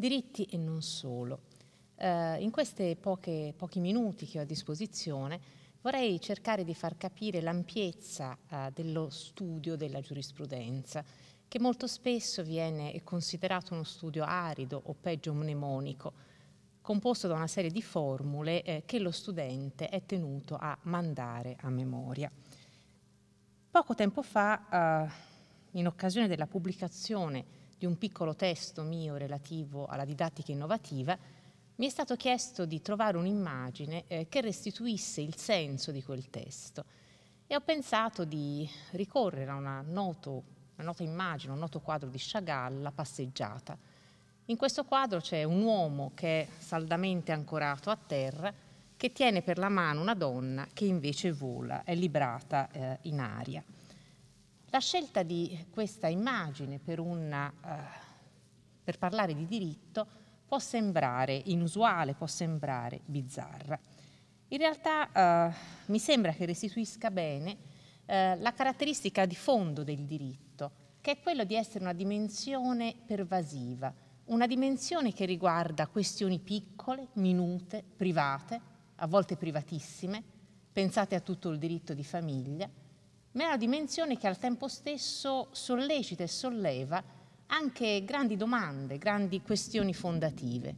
diritti e non solo. Eh, in questi pochi minuti che ho a disposizione vorrei cercare di far capire l'ampiezza eh, dello studio della giurisprudenza, che molto spesso viene considerato uno studio arido o peggio mnemonico, composto da una serie di formule eh, che lo studente è tenuto a mandare a memoria. Poco tempo fa, eh, in occasione della pubblicazione di un piccolo testo mio relativo alla didattica innovativa, mi è stato chiesto di trovare un'immagine eh, che restituisse il senso di quel testo e ho pensato di ricorrere a una, noto, una nota immagine, un noto quadro di Chagall, La passeggiata. In questo quadro c'è un uomo che è saldamente ancorato a terra che tiene per la mano una donna che invece vola, è librata eh, in aria. La scelta di questa immagine per, una, eh, per parlare di diritto può sembrare inusuale, può sembrare bizzarra. In realtà eh, mi sembra che restituisca bene eh, la caratteristica di fondo del diritto, che è quello di essere una dimensione pervasiva, una dimensione che riguarda questioni piccole, minute, private, a volte privatissime, pensate a tutto il diritto di famiglia, ma è una dimensione che al tempo stesso sollecita e solleva anche grandi domande, grandi questioni fondative.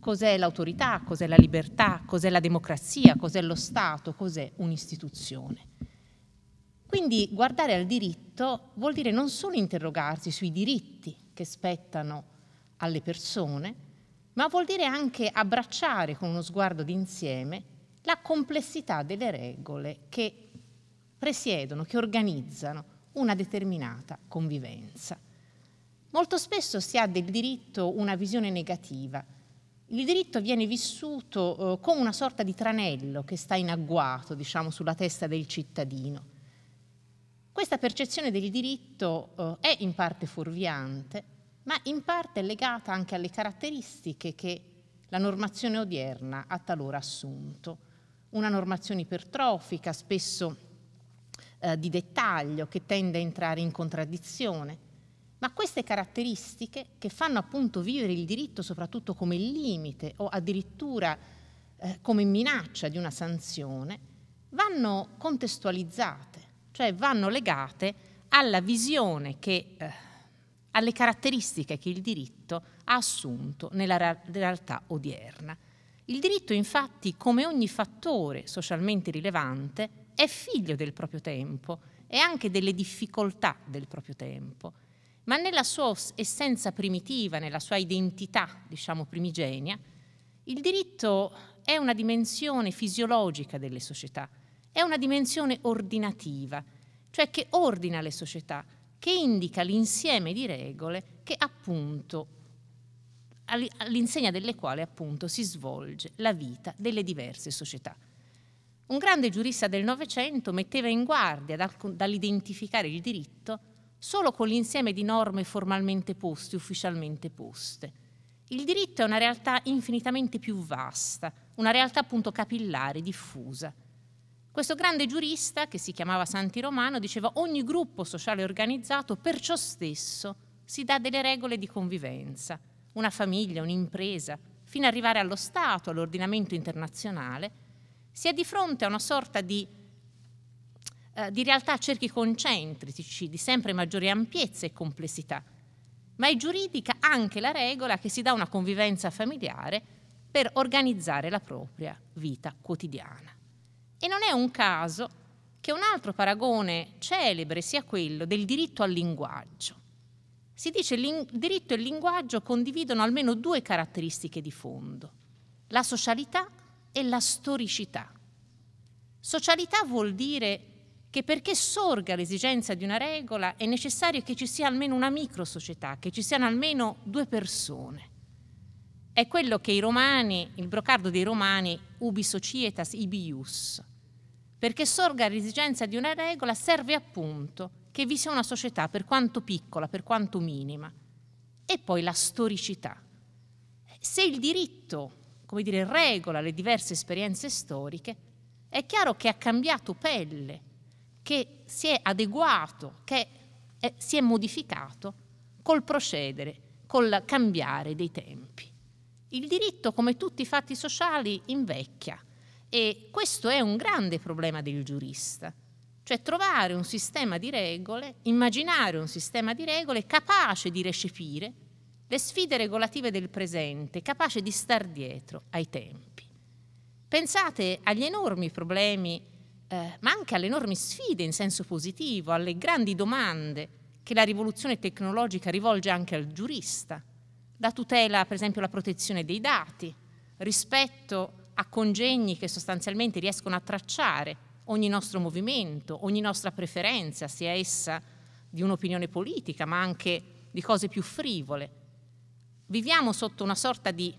Cos'è l'autorità, cos'è la libertà, cos'è la democrazia, cos'è lo Stato, cos'è un'istituzione. Quindi guardare al diritto vuol dire non solo interrogarsi sui diritti che spettano alle persone, ma vuol dire anche abbracciare con uno sguardo d'insieme la complessità delle regole che presiedono, che organizzano una determinata convivenza. Molto spesso si ha del diritto una visione negativa. Il diritto viene vissuto eh, come una sorta di tranello che sta in agguato, diciamo, sulla testa del cittadino. Questa percezione del diritto eh, è in parte fuorviante, ma in parte è legata anche alle caratteristiche che la normazione odierna ha talora assunto. Una normazione ipertrofica, spesso eh, di dettaglio, che tende a entrare in contraddizione. Ma queste caratteristiche che fanno appunto vivere il diritto soprattutto come limite o addirittura eh, come minaccia di una sanzione, vanno contestualizzate, cioè vanno legate alla visione che, eh, alle caratteristiche che il diritto ha assunto nella ra- realtà odierna. Il diritto infatti, come ogni fattore socialmente rilevante, è figlio del proprio tempo e anche delle difficoltà del proprio tempo, ma nella sua essenza primitiva, nella sua identità, diciamo, primigenia, il diritto è una dimensione fisiologica delle società, è una dimensione ordinativa, cioè che ordina le società, che indica l'insieme di regole che appunto all'insegna delle quali appunto si svolge la vita delle diverse società un grande giurista del Novecento metteva in guardia dal, dall'identificare il diritto solo con l'insieme di norme formalmente poste, ufficialmente poste. Il diritto è una realtà infinitamente più vasta, una realtà appunto capillare, diffusa. Questo grande giurista, che si chiamava Santi Romano, diceva ogni gruppo sociale organizzato per ciò stesso si dà delle regole di convivenza, una famiglia, un'impresa, fino ad arrivare allo Stato, all'ordinamento internazionale, si è di fronte a una sorta di, eh, di realtà a cerchi concentrici, di sempre maggiori ampiezze e complessità, ma è giuridica anche la regola che si dà una convivenza familiare per organizzare la propria vita quotidiana. E non è un caso che un altro paragone celebre sia quello del diritto al linguaggio. Si dice che il diritto e il linguaggio condividono almeno due caratteristiche di fondo, la socialità e la storicità. Socialità vuol dire che perché sorga l'esigenza di una regola è necessario che ci sia almeno una microsocietà, che ci siano almeno due persone. È quello che i romani, il brocardo dei romani, ubi societas, ibius. Perché sorga l'esigenza di una regola serve appunto che vi sia una società, per quanto piccola, per quanto minima. E poi la storicità. Se il diritto come dire, regola le diverse esperienze storiche, è chiaro che ha cambiato pelle, che si è adeguato, che è, si è modificato col procedere, col cambiare dei tempi. Il diritto, come tutti i fatti sociali, invecchia e questo è un grande problema del giurista, cioè trovare un sistema di regole, immaginare un sistema di regole capace di recepire le sfide regolative del presente, capace di star dietro ai tempi. Pensate agli enormi problemi, eh, ma anche alle enormi sfide in senso positivo, alle grandi domande che la rivoluzione tecnologica rivolge anche al giurista. La tutela, per esempio, la protezione dei dati, rispetto a congegni che sostanzialmente riescono a tracciare ogni nostro movimento, ogni nostra preferenza, sia essa di un'opinione politica, ma anche di cose più frivole, Viviamo sotto una sorta di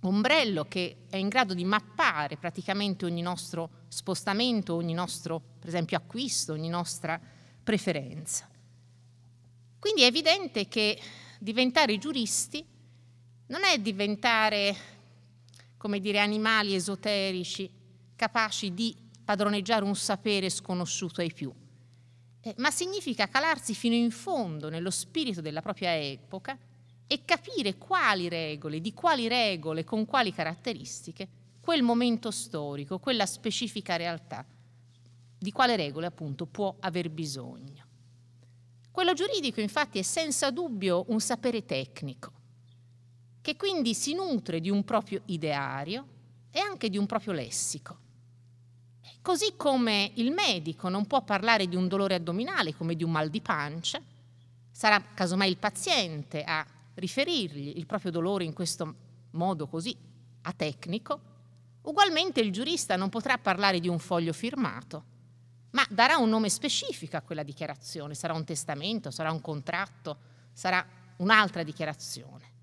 ombrello che è in grado di mappare praticamente ogni nostro spostamento, ogni nostro, per esempio, acquisto, ogni nostra preferenza. Quindi è evidente che diventare giuristi non è diventare, come dire, animali esoterici capaci di padroneggiare un sapere sconosciuto ai più, eh, ma significa calarsi fino in fondo nello spirito della propria epoca e capire quali regole, di quali regole, con quali caratteristiche, quel momento storico, quella specifica realtà, di quale regole appunto può aver bisogno. Quello giuridico infatti è senza dubbio un sapere tecnico, che quindi si nutre di un proprio ideario e anche di un proprio lessico. Così come il medico non può parlare di un dolore addominale come di un mal di pancia, sarà casomai il paziente a riferirgli il proprio dolore in questo modo così a tecnico, ugualmente il giurista non potrà parlare di un foglio firmato, ma darà un nome specifico a quella dichiarazione, sarà un testamento, sarà un contratto, sarà un'altra dichiarazione.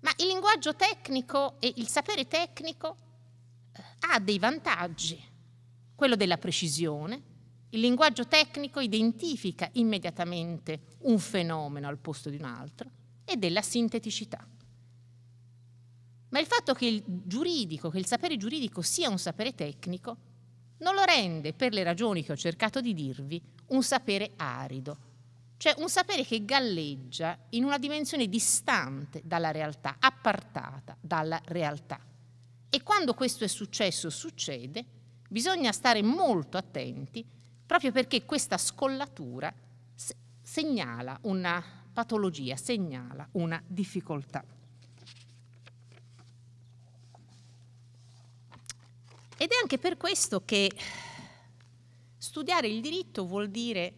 Ma il linguaggio tecnico e il sapere tecnico eh, ha dei vantaggi, quello della precisione. Il linguaggio tecnico identifica immediatamente un fenomeno al posto di un altro, e della sinteticità. Ma il fatto che il giuridico, che il sapere giuridico sia un sapere tecnico, non lo rende, per le ragioni che ho cercato di dirvi, un sapere arido, cioè un sapere che galleggia in una dimensione distante dalla realtà, appartata dalla realtà. E quando questo è successo, succede, bisogna stare molto attenti proprio perché questa scollatura segnala una patologia, segnala una difficoltà. Ed è anche per questo che studiare il diritto vuol dire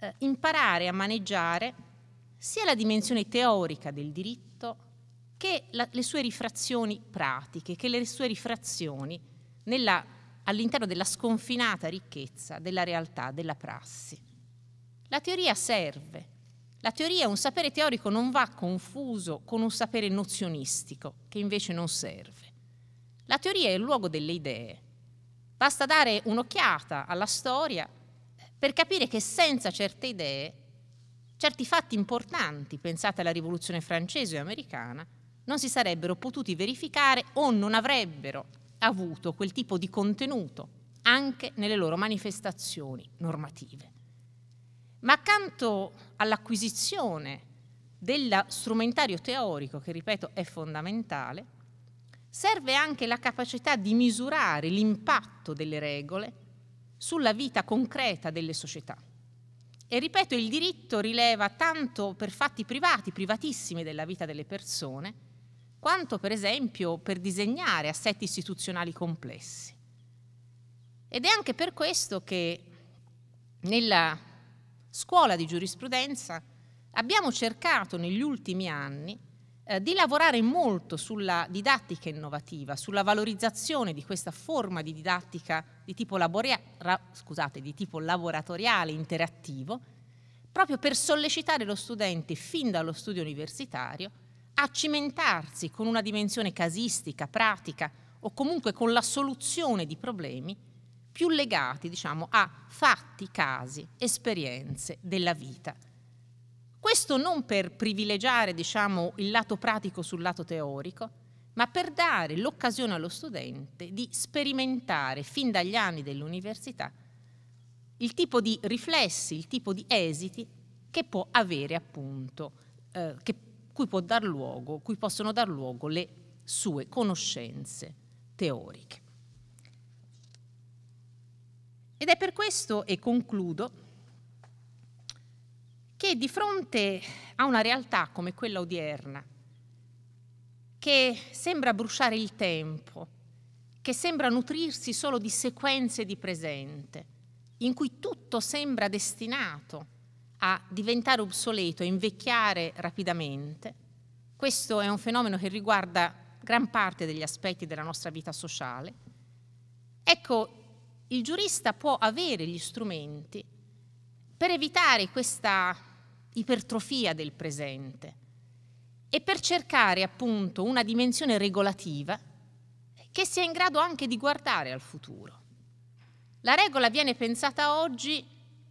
eh, imparare a maneggiare sia la dimensione teorica del diritto che la, le sue rifrazioni pratiche, che le sue rifrazioni nella, all'interno della sconfinata ricchezza della realtà, della prassi. La teoria serve la teoria, è un sapere teorico, non va confuso con un sapere nozionistico, che invece non serve. La teoria è il luogo delle idee. Basta dare un'occhiata alla storia eh, per capire che senza certe idee, certi fatti importanti, pensate alla rivoluzione francese e americana, non si sarebbero potuti verificare o non avrebbero avuto quel tipo di contenuto anche nelle loro manifestazioni normative. Ma accanto all'acquisizione dello strumentario teorico, che ripeto è fondamentale, serve anche la capacità di misurare l'impatto delle regole sulla vita concreta delle società. E ripeto, il diritto rileva tanto per fatti privati, privatissimi della vita delle persone, quanto per esempio per disegnare assetti istituzionali complessi. Ed è anche per questo che nella scuola di giurisprudenza, abbiamo cercato negli ultimi anni eh, di lavorare molto sulla didattica innovativa, sulla valorizzazione di questa forma di didattica di tipo, laboria- ra- scusate, di tipo laboratoriale, interattivo, proprio per sollecitare lo studente fin dallo studio universitario a cimentarsi con una dimensione casistica, pratica o comunque con la soluzione di problemi più legati diciamo, a fatti, casi, esperienze della vita. Questo non per privilegiare diciamo, il lato pratico sul lato teorico, ma per dare l'occasione allo studente di sperimentare fin dagli anni dell'università il tipo di riflessi, il tipo di esiti che può avere appunto, eh, che, cui, può dar luogo, cui possono dar luogo le sue conoscenze teoriche. Ed è per questo, e concludo, che di fronte a una realtà come quella odierna, che sembra bruciare il tempo, che sembra nutrirsi solo di sequenze di presente, in cui tutto sembra destinato a diventare obsoleto, a invecchiare rapidamente, questo è un fenomeno che riguarda gran parte degli aspetti della nostra vita sociale. Ecco, il giurista può avere gli strumenti per evitare questa ipertrofia del presente e per cercare appunto una dimensione regolativa che sia in grado anche di guardare al futuro. La regola viene pensata oggi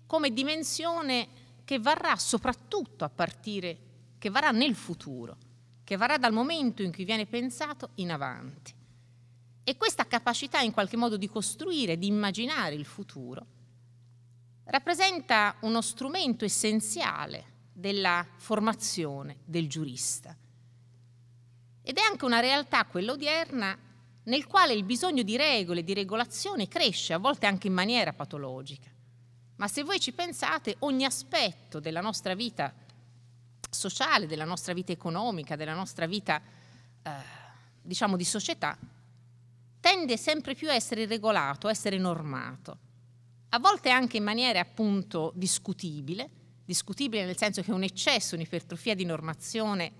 come dimensione che varrà soprattutto a partire, che varrà nel futuro, che varrà dal momento in cui viene pensato in avanti. E questa capacità in qualche modo di costruire, di immaginare il futuro, rappresenta uno strumento essenziale della formazione del giurista. Ed è anche una realtà, quella odierna, nel quale il bisogno di regole, di regolazione cresce, a volte anche in maniera patologica. Ma se voi ci pensate, ogni aspetto della nostra vita sociale, della nostra vita economica, della nostra vita, eh, diciamo, di società, tende sempre più a essere regolato, a essere normato, a volte anche in maniera appunto discutibile, discutibile nel senso che un eccesso, un'ipertrofia di normazione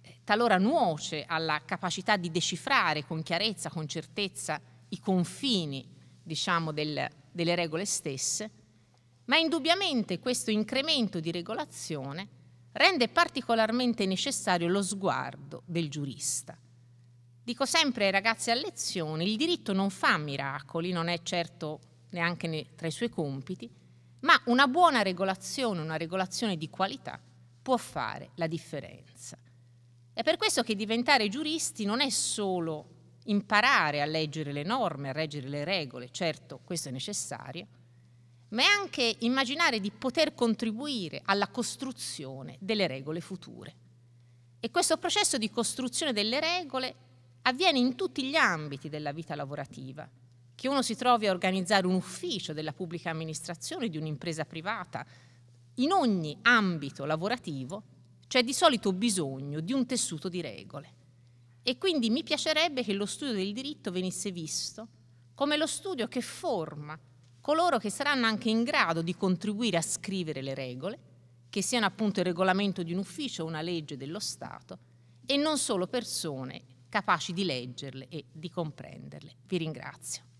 eh, talora nuoce alla capacità di decifrare con chiarezza, con certezza i confini, diciamo, del, delle regole stesse, ma indubbiamente questo incremento di regolazione rende particolarmente necessario lo sguardo del giurista, Dico sempre ai ragazzi a lezione, il diritto non fa miracoli, non è certo neanche tra i suoi compiti, ma una buona regolazione, una regolazione di qualità può fare la differenza. È per questo che diventare giuristi non è solo imparare a leggere le norme, a reggere le regole, certo questo è necessario, ma è anche immaginare di poter contribuire alla costruzione delle regole future. E questo processo di costruzione delle regole avviene in tutti gli ambiti della vita lavorativa, che uno si trovi a organizzare un ufficio della pubblica amministrazione, di un'impresa privata, in ogni ambito lavorativo c'è di solito bisogno di un tessuto di regole. E quindi mi piacerebbe che lo studio del diritto venisse visto come lo studio che forma coloro che saranno anche in grado di contribuire a scrivere le regole, che siano appunto il regolamento di un ufficio o una legge dello Stato, e non solo persone capaci di leggerle e di comprenderle. Vi ringrazio.